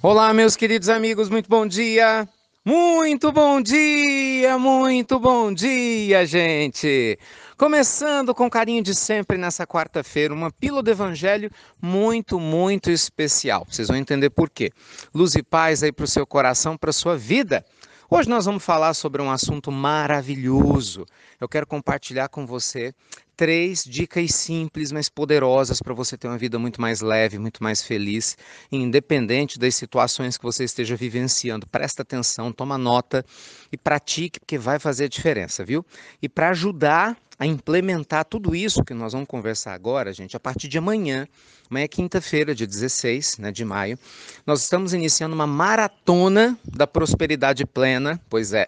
Olá, meus queridos amigos, muito bom dia. Muito bom dia, muito bom dia, gente. Começando com carinho de sempre nessa quarta-feira, uma pílula do evangelho muito, muito especial. Vocês vão entender por quê. Luz e paz aí para o seu coração, para sua vida. Hoje nós vamos falar sobre um assunto maravilhoso. Eu quero compartilhar com você três dicas simples, mas poderosas para você ter uma vida muito mais leve, muito mais feliz, independente das situações que você esteja vivenciando. Presta atenção, toma nota e pratique, porque vai fazer a diferença, viu? E para ajudar a implementar tudo isso que nós vamos conversar agora, gente, a partir de amanhã, amanhã é quinta-feira, dia 16 né, de maio, nós estamos iniciando uma maratona da prosperidade plena, pois é,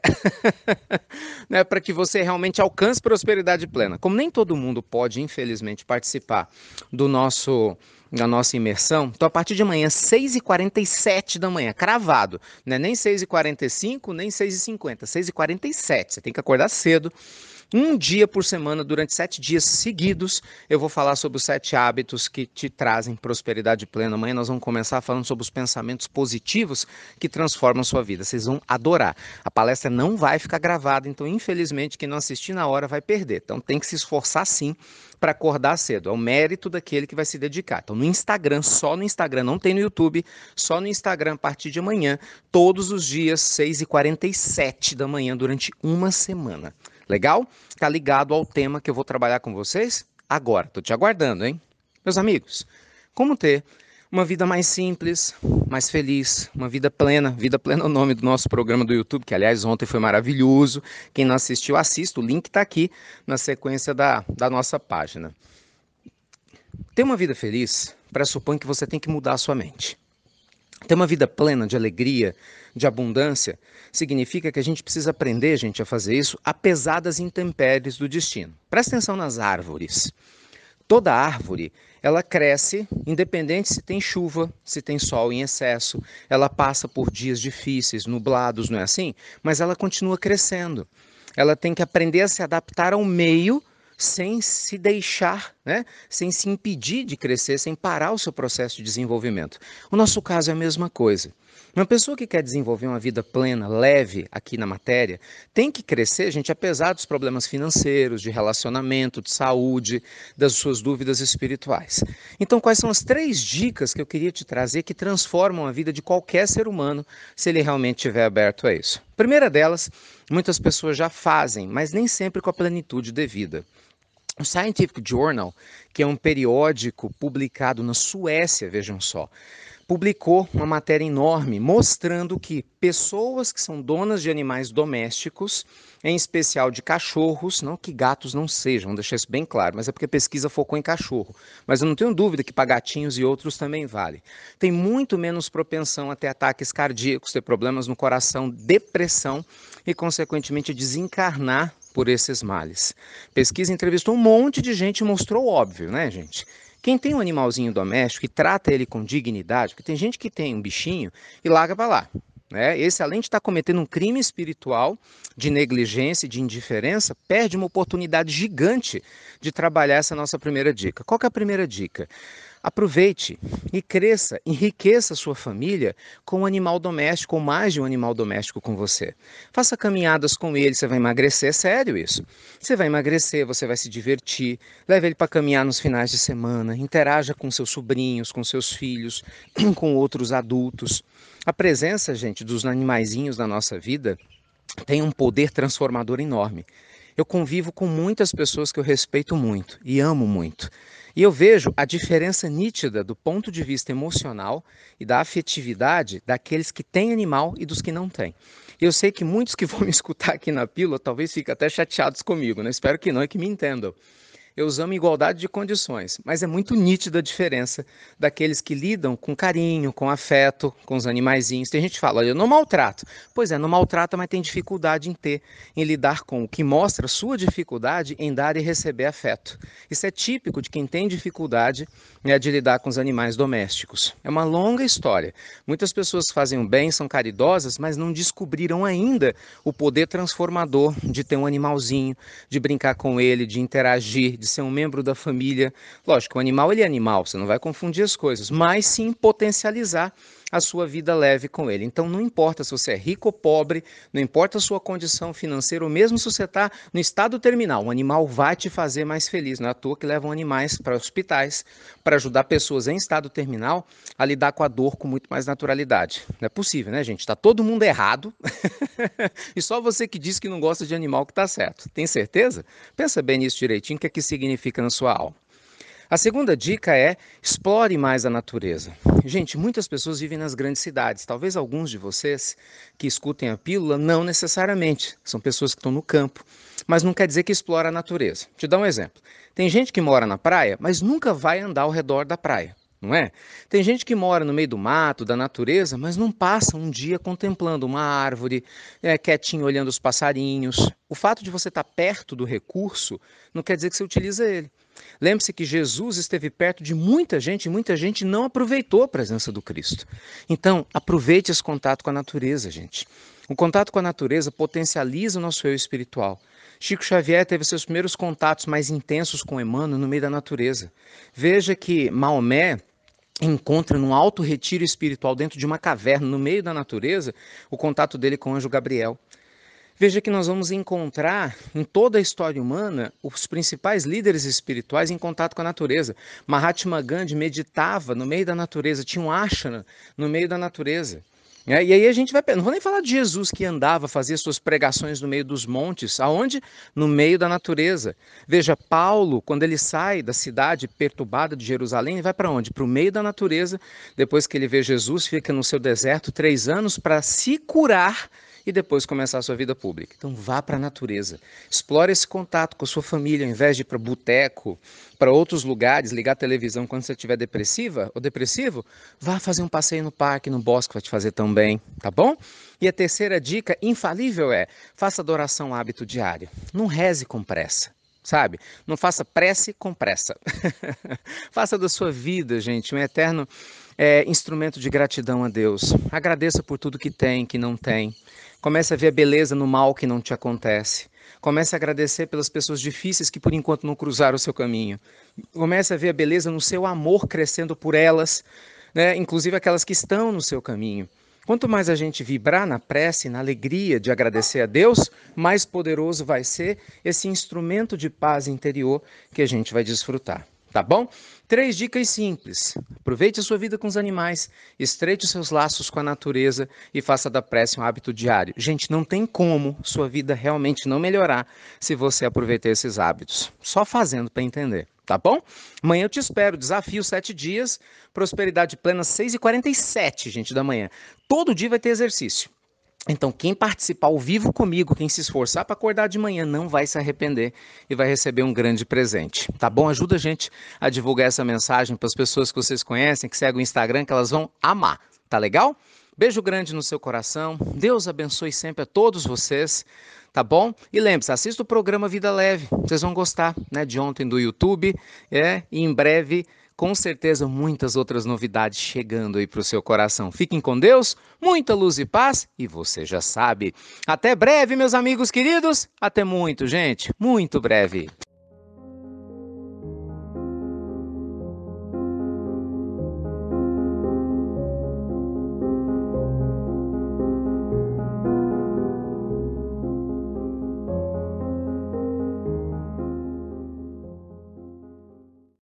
né, para que você realmente alcance prosperidade plena. Como nem todo mundo pode, infelizmente, participar do nosso na nossa imersão. Então, a partir de amanhã, 6h47 da manhã, cravado. Não é nem 6h45, nem 6h50, 6h47. Você tem que acordar cedo. Um dia por semana, durante sete dias seguidos, eu vou falar sobre os sete hábitos que te trazem prosperidade plena. Amanhã nós vamos começar falando sobre os pensamentos positivos que transformam sua vida. Vocês vão adorar. A palestra não vai ficar gravada, então, infelizmente, quem não assistir na hora vai perder. Então, tem que se esforçar sim para acordar cedo. É o mérito daquele que vai se dedicar. Então, no Instagram, só no Instagram, não tem no YouTube, só no Instagram a partir de amanhã, todos os dias, 6h47 da manhã, durante uma semana. Legal? Tá ligado ao tema que eu vou trabalhar com vocês? Agora, tô te aguardando, hein? Meus amigos, como ter uma vida mais simples, mais feliz, uma vida plena. Vida plena é o nome do nosso programa do YouTube, que aliás ontem foi maravilhoso. Quem não assistiu, assista. O link está aqui na sequência da, da nossa página. Ter uma vida feliz pressupõe que você tem que mudar a sua mente. Ter uma vida plena de alegria, de abundância, significa que a gente precisa aprender, gente, a fazer isso, apesar das intempéries do destino. Presta atenção nas árvores. Toda árvore, ela cresce independente se tem chuva, se tem sol em excesso, ela passa por dias difíceis, nublados, não é assim? Mas ela continua crescendo. Ela tem que aprender a se adaptar ao meio sem se deixar, né? sem se impedir de crescer, sem parar o seu processo de desenvolvimento. O nosso caso é a mesma coisa. Uma pessoa que quer desenvolver uma vida plena, leve aqui na matéria, tem que crescer, gente, apesar dos problemas financeiros, de relacionamento, de saúde, das suas dúvidas espirituais. Então, quais são as três dicas que eu queria te trazer que transformam a vida de qualquer ser humano se ele realmente estiver aberto a isso? Primeira delas, muitas pessoas já fazem, mas nem sempre com a plenitude devida. O Scientific Journal, que é um periódico publicado na Suécia, vejam só, publicou uma matéria enorme mostrando que pessoas que são donas de animais domésticos, em especial de cachorros, não que gatos não sejam, vou deixar isso bem claro, mas é porque a pesquisa focou em cachorro. Mas eu não tenho dúvida que para gatinhos e outros também vale. Tem muito menos propensão a ter ataques cardíacos, ter problemas no coração, depressão e, consequentemente, desencarnar por esses males. Pesquisa entrevistou um monte de gente e mostrou óbvio, né, gente? Quem tem um animalzinho doméstico e trata ele com dignidade, porque tem gente que tem um bichinho e larga para lá. Né? Esse, além de estar tá cometendo um crime espiritual de negligência e de indiferença, perde uma oportunidade gigante de trabalhar essa nossa primeira dica. Qual é a primeira dica? Aproveite e cresça, enriqueça a sua família com um animal doméstico ou mais de um animal doméstico com você. Faça caminhadas com ele, você vai emagrecer, é sério isso. Você vai emagrecer, você vai se divertir, leve ele para caminhar nos finais de semana, interaja com seus sobrinhos, com seus filhos, com outros adultos. A presença, gente, dos animaizinhos na nossa vida tem um poder transformador enorme eu convivo com muitas pessoas que eu respeito muito e amo muito. E eu vejo a diferença nítida do ponto de vista emocional e da afetividade daqueles que têm animal e dos que não têm. Eu sei que muitos que vão me escutar aqui na pílula talvez fiquem até chateados comigo, né? Espero que não e que me entendam eu usamos igualdade de condições, mas é muito nítida a diferença daqueles que lidam com carinho, com afeto, com os animaizinhos. Tem gente que fala, eu não maltrato. Pois é, não maltrata, mas tem dificuldade em ter, em lidar com, o que mostra sua dificuldade em dar e receber afeto. Isso é típico de quem tem dificuldade né, de lidar com os animais domésticos. É uma longa história. Muitas pessoas fazem o bem, são caridosas, mas não descobriram ainda o poder transformador de ter um animalzinho, de brincar com ele, de interagir, de ser um membro da família. Lógico, o animal ele é animal, você não vai confundir as coisas, mas sim potencializar a sua vida leve com ele. Então, não importa se você é rico ou pobre, não importa a sua condição financeira, ou mesmo se você está no estado terminal, um animal vai te fazer mais feliz. Não é à toa que levam animais para hospitais para ajudar pessoas em estado terminal a lidar com a dor com muito mais naturalidade. Não é possível, né, gente? Está todo mundo errado e só você que diz que não gosta de animal que está certo. Tem certeza? Pensa bem nisso direitinho, o que é que significa na sua alma. A segunda dica é explore mais a natureza. Gente, muitas pessoas vivem nas grandes cidades. Talvez alguns de vocês que escutem a pílula não necessariamente. São pessoas que estão no campo, mas não quer dizer que explora a natureza. Te dá um exemplo. Tem gente que mora na praia, mas nunca vai andar ao redor da praia não é? Tem gente que mora no meio do mato, da natureza, mas não passa um dia contemplando uma árvore, é, quietinho olhando os passarinhos. O fato de você estar perto do recurso não quer dizer que você utiliza ele. Lembre-se que Jesus esteve perto de muita gente e muita gente não aproveitou a presença do Cristo. Então, aproveite esse contato com a natureza, gente. O contato com a natureza potencializa o nosso eu espiritual. Chico Xavier teve seus primeiros contatos mais intensos com Emmanuel no meio da natureza. Veja que Maomé, encontra num alto retiro espiritual dentro de uma caverna, no meio da natureza, o contato dele com o anjo Gabriel. Veja que nós vamos encontrar em toda a história humana os principais líderes espirituais em contato com a natureza. Mahatma Gandhi meditava no meio da natureza, tinha um ashana no meio da natureza. E aí a gente vai. Não vou nem falar de Jesus que andava, fazia suas pregações no meio dos montes. Aonde? No meio da natureza. Veja, Paulo, quando ele sai da cidade perturbada de Jerusalém, ele vai para onde? Para o meio da natureza. Depois que ele vê Jesus, fica no seu deserto três anos para se curar e depois começar a sua vida pública. Então vá para a natureza, explore esse contato com a sua família, ao invés de ir para boteco, para outros lugares, ligar a televisão quando você estiver depressiva ou depressivo, vá fazer um passeio no parque, no bosque, vai te fazer tão bem, tá bom? E a terceira dica infalível é: faça adoração hábito diário. Não reze com pressa sabe? Não faça prece com pressa. faça da sua vida, gente, um eterno é, instrumento de gratidão a Deus. Agradeça por tudo que tem, que não tem. Comece a ver a beleza no mal que não te acontece. Comece a agradecer pelas pessoas difíceis que por enquanto não cruzaram o seu caminho. Comece a ver a beleza no seu amor crescendo por elas, né? inclusive aquelas que estão no seu caminho. Quanto mais a gente vibrar na prece, na alegria de agradecer a Deus, mais poderoso vai ser esse instrumento de paz interior que a gente vai desfrutar. Tá bom? Três dicas simples. Aproveite a sua vida com os animais, estreite os seus laços com a natureza e faça da prece um hábito diário. Gente, não tem como sua vida realmente não melhorar se você aproveitar esses hábitos. Só fazendo para entender tá bom? Amanhã eu te espero, desafio sete dias, prosperidade plena 6h47, gente, da manhã. Todo dia vai ter exercício. Então, quem participar ao vivo comigo, quem se esforçar para acordar de manhã, não vai se arrepender e vai receber um grande presente. Tá bom? Ajuda a gente a divulgar essa mensagem para as pessoas que vocês conhecem, que seguem o Instagram, que elas vão amar. Tá legal? Beijo grande no seu coração. Deus abençoe sempre a todos vocês tá bom? E lembre-se, assista o programa Vida Leve, vocês vão gostar, né? De ontem do YouTube, é, e em breve, com certeza, muitas outras novidades chegando aí para o seu coração. Fiquem com Deus, muita luz e paz, e você já sabe. Até breve, meus amigos queridos, até muito, gente, muito breve.